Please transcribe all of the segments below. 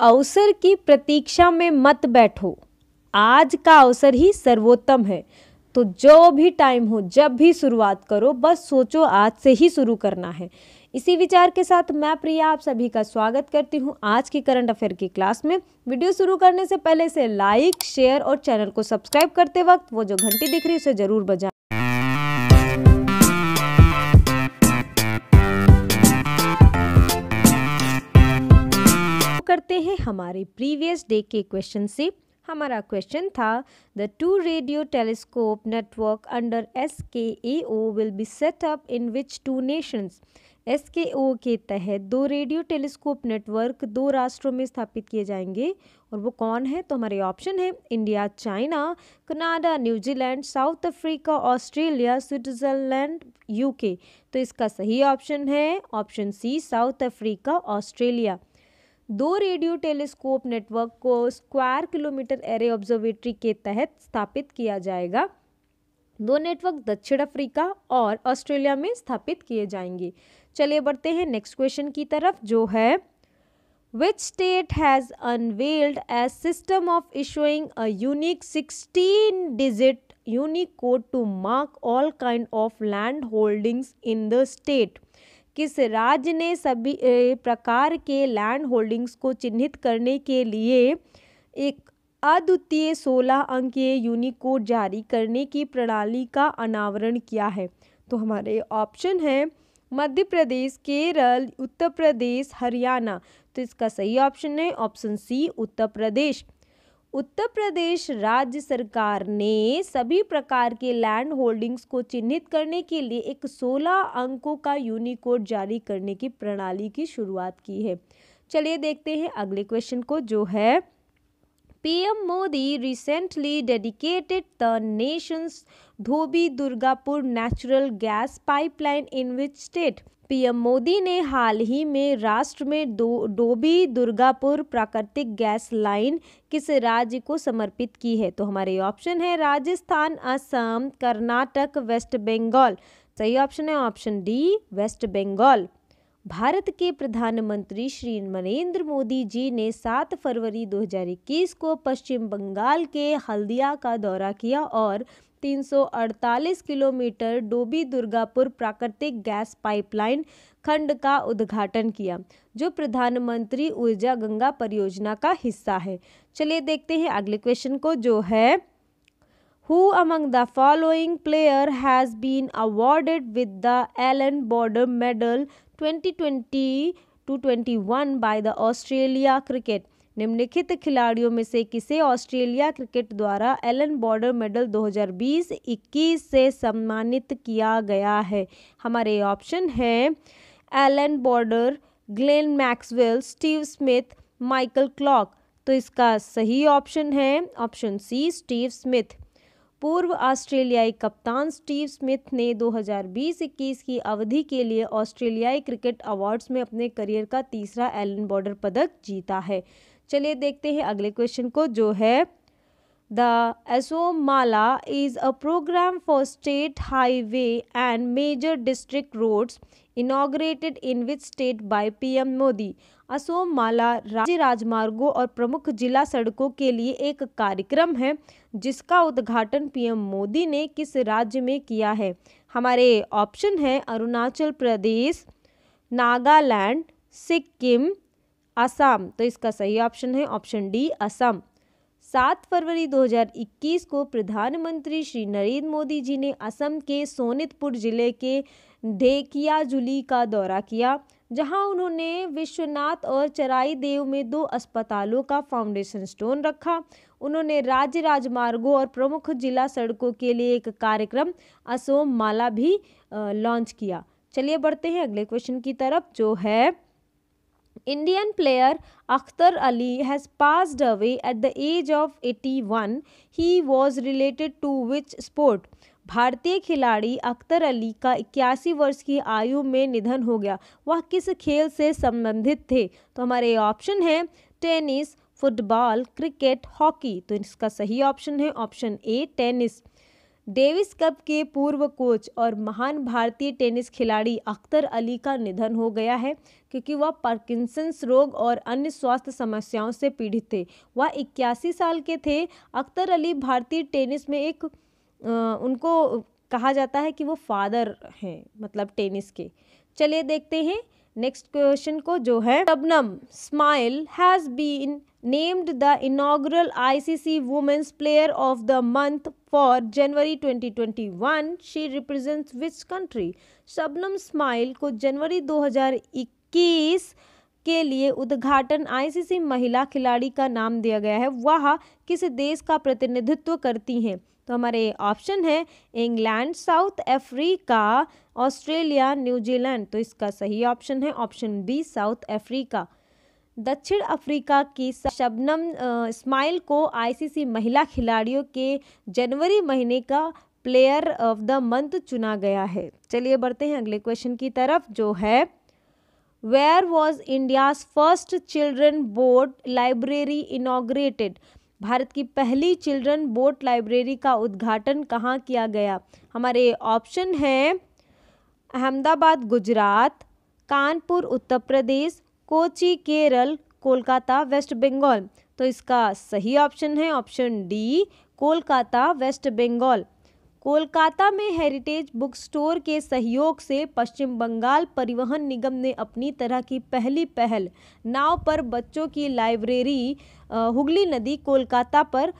अवसर की प्रतीक्षा में मत बैठो आज का अवसर ही सर्वोत्तम है तो जो भी टाइम हो जब भी शुरुआत करो बस सोचो आज से ही शुरू करना है इसी विचार के साथ मैं प्रिया आप सभी का स्वागत करती हूँ आज की करंट अफेयर की क्लास में वीडियो शुरू करने से पहले से लाइक शेयर और चैनल को सब्सक्राइब करते वक्त वो जो घंटी दिख रही है उसे जरूर बजाए करते हैं हमारे प्रीवियस डे के क्वेश्चन से हमारा क्वेश्चन था the two radio telescope network under S K A O will be set up in which two nations S K O के तहत दो रेडियो टेलीस्कोप नेटवर्क दो राष्ट्रों में स्थापित किए जाएंगे और वो कौन है तो हमारे ऑप्शन है India China Canada New Zealand South Africa Australia Switzerland UK तो इसका सही ऑप्शन है option C South Africa Australia दो रेडियो टेलीस्कोप नेटवर्क को स्क्वायर किलोमीटर एरे ऑब्जर्वेटरी के तहत स्थापित किया जाएगा दो नेटवर्क दक्षिण अफ्रीका और ऑस्ट्रेलिया में स्थापित किए जाएंगे चलिए बढ़ते हैं नेक्स्ट क्वेश्चन की तरफ जो है which state has unveiled a system of issuing a unique 16 digit unique code to mark all kind of land holdings in the किस राज्य ने सभी प्रकार के लैंड होल्डिंग्स को चिन्हित करने के लिए एक अद्वितीय सोलह अंकीय यूनिकोड जारी करने की प्रणाली का अनावरण किया है तो हमारे ऑप्शन है मध्य प्रदेश केरल उत्तर प्रदेश हरियाणा तो इसका सही ऑप्शन है ऑप्शन सी उत्तर प्रदेश उत्तर प्रदेश राज्य सरकार ने सभी प्रकार के लैंड होल्डिंग्स को चिन्हित करने के लिए एक 16 अंकों का यूनिकोड जारी करने की प्रणाली की शुरुआत की है चलिए देखते हैं अगले क्वेश्चन को जो है PM Modi recently dedicated the nation's Dobhi Durgapur natural gas pipeline in which state PM Modi ने हाल ही में राष्ट्र में दो डोबी दुर्गापुर प्राकृतिक गैस लाइन किस राज्य को समर्पित की है तो हमारे ऑप्शन है राजस्थान असम कर्नाटक वेस्ट बंगाल सही ऑप्शन है option D West Bengal Bharat के प्रधानमंत्री श्री नरेंद्र मोदी जी ने 7 फरवरी 2021 को पश्चिम बंगाल के हल्दिया का दौरा किया और 348 किलोमीटर डोबी दुर्गापुर प्राकृतिक गैस पाइपलाइन खंड का उद्घाटन किया जो प्रधानमंत्री ऊर्जा गंगा परियोजना का हिस्सा है चलिए देखते हैं अगले क्वेश्चन को जो है Who among the following player has been awarded with the Allen Border Medal 2020 to 21 by the Australia Cricket? निम्नलिखित खिलाड़ियों में से किसे ऑस्ट्रेलिया क्रिकेट द्वारा एलन बॉर्डर मेडल 2020-21 से सम्मानित किया गया है हमारे ऑप्शन हैं Allan Border Glenn Maxwell Steve Smith Michael Clarke तो इसका सही ऑप्शन है ऑप्शन सी स्टीव स्मिथ पूर्व ऑस्ट्रेलियाई कप्तान स्टीव स्मिथ ने 2020-21 की अवधि के लिए ऑस्ट्रेलियाई क्रिकेट अवार्ड्स में अपने करियर का तीसरा एलन बॉर्डर पदक जीता है चलिए देखते हैं अगले क्वेश्चन को जो है Mala is a programme for state highway and major district roads inaugurated in in state by P M Modi Asom Mala राज्य राजमार्गों और प्रमुख जिला सड़कों के लिए एक कार्यक्रम है जिसका उद्घाटन पीएम मोदी ने किस राज्य में किया है हमारे ऑप्शन है अरुणाचल प्रदेश नागालैंड सिक्किम असम तो इसका सही ऑप्शन है ऑप्शन डी असम सात फरवरी 2021 को प्रधानमंत्री श्री नरेंद्र मोदी जी ने असम के सोनितपुर जिले के ढेकियाजुली का दौरा किया जहां उन्होंने विश्वनाथ और चराई देव में दो अस्पतालों का फाउंडेशन स्टोन रखा उन्होंने राज्य राजमार्गों और प्रमुख जिला सड़कों के लिए एक कार्यक्रम असोम माला भी लॉन्च किया चलिए बढ़ते हैं अगले क्वेश्चन की तरफ जो है player Akhtar Ali has has away at the age of eighty 81. He was related to which sport भारतीय खिलाड़ी अख्तर अली का इक्यासी वर्ष की आयु में निधन हो गया वह किस खेल से संबंधित थे तो हमारे ऑप्शन है टेनिस फुटबॉल क्रिकेट हॉकी तो इसका सही ऑप्शन है option A tennis Davis Cup के पूर्व कोच और महान भारतीय टेनिस खिलाड़ी अख्तर अली का निधन हो गया है क्योंकि वह पार्किंसंस रोग और अन्य स्वास्थ्य समस्याओं से पीड़ित थे वह इक्यासी साल के थे अख्तर अली भारतीय टेनिस में एक उनको कहा जाता है कि वो फादर हैं मतलब टेनिस के चलिए देखते हैं नेक्स्ट क्वेश्चन को जो है Shabnim Ismail has been named the inaugural ICC women's player of the month for January 2021 she represents which country Shabnim Ismail को जनवरी 2021 के लिए उद्घाटन आईसीसी महिला खिलाड़ी का नाम दिया गया है वह किस देश का प्रतिनिधित्व करती हैं तो हमारे ऑप्शन है England South Africa Australia New Zealand तो इसका सही ऑप्शन है ऑप्शन बी साउथ अफ्रीका दक्षिण अफ्रीका की शबनम इस्माइल को आईसीसी महिला खिलाड़ियों के जनवरी महीने का प्लेयर ऑफ द मंथ चुना गया है चलिए बढ़ते हैं अगले क्वेश्चन की तरफ जो है where was India's first children board library inaugurated Bharat की पहली चिल्ड्रन बोट लाइब्रेरी का उद्घाटन कहाँ किया गया हमारे ऑप्शन हैं अहमदाबाद गुजरात कानपुर उत्तर प्रदेश कोची केरल कोलकाता वेस्ट बंगाल तो इसका सही ऑप्शन है option D Kolkata West Bengal Kolkata में हेरिटेज बुक स्टोर के सहयोग से पश्चिम बंगाल परिवहन निगम ने अपनी तरह की पहली पहल नाव पर बच्चों की लाइब्रेरी हुगली नदी कोलकाता पर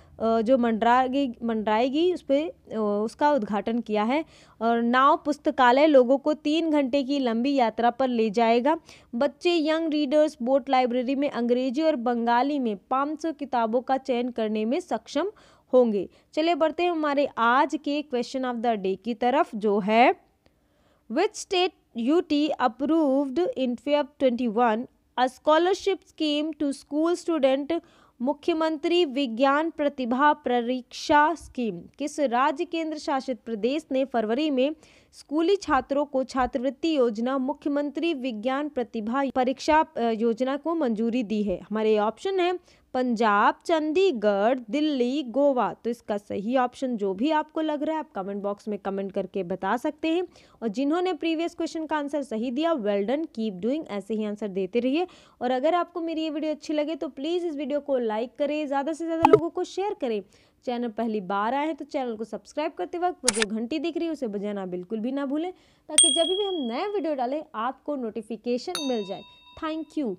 जो मंडराएगी मंडराएगी उस पर उसका उद्घाटन किया है और नाव पुस्तकालय लोगों को तीन घंटे की लंबी यात्रा पर ले जाएगा बच्चे यंग रीडर्स बोट लाइब्रेरी में अंग्रेजी और बंगाली में 500 किताबों का चयन करने में सक्षम होंगे चलिए बढ़ते हैं हमारे आज के क्वेश्चन ऑफ द डे की तरफ जो है which state U T approved in Feb twenty one a scholarship scheme to school student Mukhyamantri Vigyan प्रतिभा परीक्षा स्कीम किस राज्य केंद्र शासित प्रदेश ने फरवरी में स्कूली छात्रों को छात्रवृत्ति योजना मुख्यमंत्री विज्ञान प्रतिभा परीक्षा योजना को मंजूरी दी है हमारे ऑप्शन है पंजाब चंडीगढ़ दिल्ली गोवा तो इसका सही ऑप्शन जो भी आपको लग रहा है आप कमेंट बॉक्स में कमेंट करके बता सकते हैं और जिन्होंने प्रीवियस क्वेश्चन का आंसर सही दिया वेल डन कीप डूइंग ऐसे ही आंसर देते रहिए और अगर आपको मेरी ये वीडियो अच्छी लगे तो प्लीज़ इस वीडियो को लाइक करें ज़्यादा से ज़्यादा लोगों को शेयर करें चैनल पहली बार आए हैं तो चैनल को सब्सक्राइब करते वक्त वो जो घंटी दिख रही है उसे बजाना बिल्कुल भी ना भूलें ताकि जब भी हम नया वीडियो डालें आपको नोटिफिकेशन मिल जाए थैंक यू